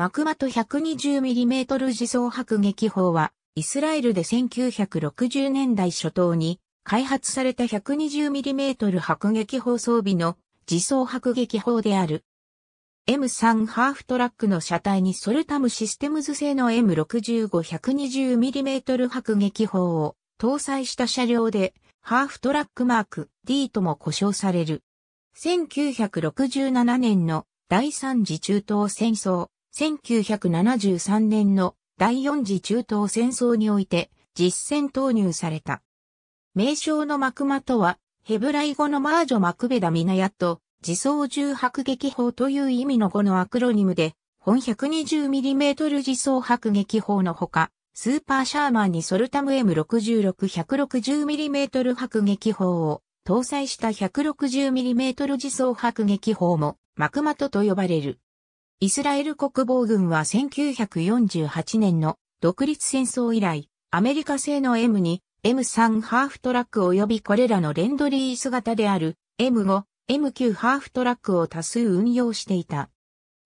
マクマト 120mm 自走迫撃砲は、イスラエルで1960年代初頭に開発された 120mm 迫撃砲装備の自走迫撃砲である。M3 ハーフトラックの車体にソルタムシステムズ製の M65-120mm 迫撃砲を搭載した車両で、ハーフトラックマーク D とも呼称される。1967年の第三次中東戦争、1973年の第四次中東戦争において実戦投入された。名称のマクマとは、ヘブライ語のマージョ・マクベダ・ミナヤと、自走銃迫撃砲という意味の語のアクロニムで、本 120mm 自走迫撃砲のほか、スーパーシャーマンにソルタム M66-160mm 迫撃砲を搭載した 160mm 自走迫撃砲もマクマトと呼ばれる。イスラエル国防軍は1948年の独立戦争以来、アメリカ製の M 2 M3 ハーフトラック及びこれらのレンドリース型である M5、M9 ハーフトラックを多数運用していた。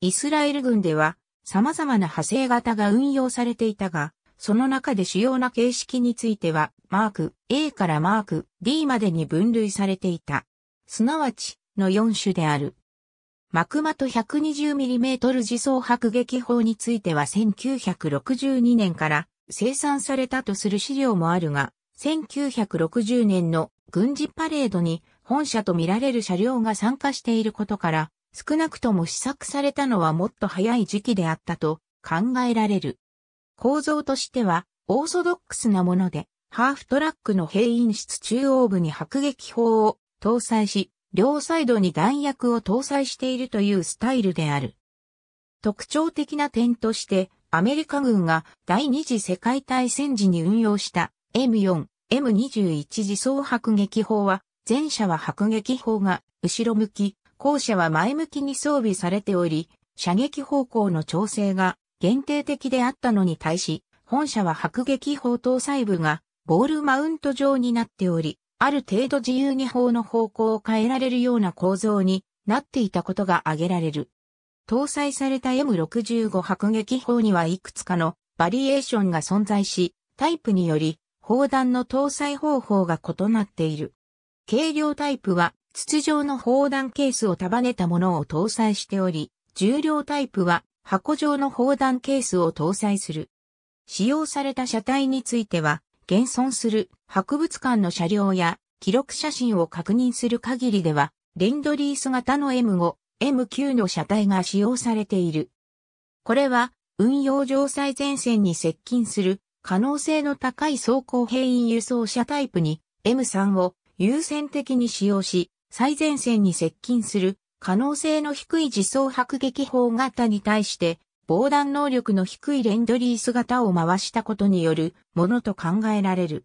イスラエル軍では様々な派生型が運用されていたが、その中で主要な形式については、マーク A からマーク D までに分類されていた。すなわち、の4種である。マクマト 120mm 自走迫撃砲については1962年から生産されたとする資料もあるが、1960年の軍事パレードに本社と見られる車両が参加していることから、少なくとも試作されたのはもっと早い時期であったと考えられる。構造としてはオーソドックスなもので、ハーフトラックの兵員室中央部に迫撃砲を搭載し、両サイドに弾薬を搭載しているというスタイルである。特徴的な点として、アメリカ軍が第二次世界大戦時に運用した M4、M21 自走迫撃砲は、前者は迫撃砲が後ろ向き、後者は前向きに装備されており、射撃方向の調整が限定的であったのに対し、本社は迫撃砲搭載部がボールマウント状になっており、ある程度自由に砲の方向を変えられるような構造になっていたことが挙げられる。搭載された M65 迫撃砲にはいくつかのバリエーションが存在し、タイプにより砲弾の搭載方法が異なっている。軽量タイプは筒状の砲弾ケースを束ねたものを搭載しており、重量タイプは箱状の砲弾ケースを搭載する。使用された車体については、現存する博物館の車両や記録写真を確認する限りでは、レンドリース型の M5、M9 の車体が使用されている。これは、運用上最前線に接近する可能性の高い走行兵員輸送車タイプに M3 を優先的に使用し、最前線に接近する可能性の低い自走迫撃砲型に対して防弾能力の低いレンドリース型を回したことによるものと考えられる。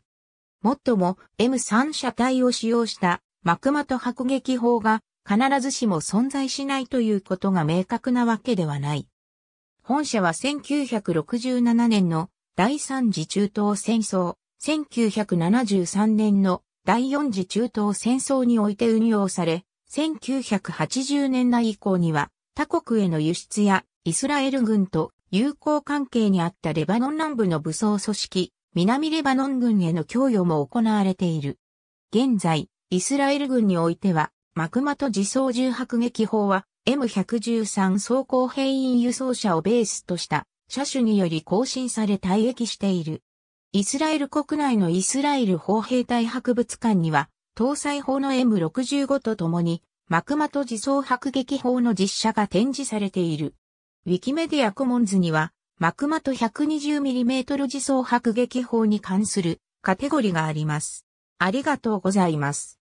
もっとも M3 車体を使用したマクマと迫撃砲が必ずしも存在しないということが明確なわけではない。本社は1967年の第三次中東戦争、1973年の第四次中東戦争において運用され、1980年代以降には他国への輸出やイスラエル軍と友好関係にあったレバノン南部の武装組織、南レバノン軍への供与も行われている。現在、イスラエル軍においては、マクマト自走銃迫撃砲は M113 装甲兵員輸送車をベースとした車種により更新され退役している。イスラエル国内のイスラエル砲兵隊博物館には、搭載砲の M65 とともに、マクマト自走迫撃砲の実写が展示されている。ウィキメディアコモンズには、マクマト 120mm 自走迫撃砲に関するカテゴリがあります。ありがとうございます。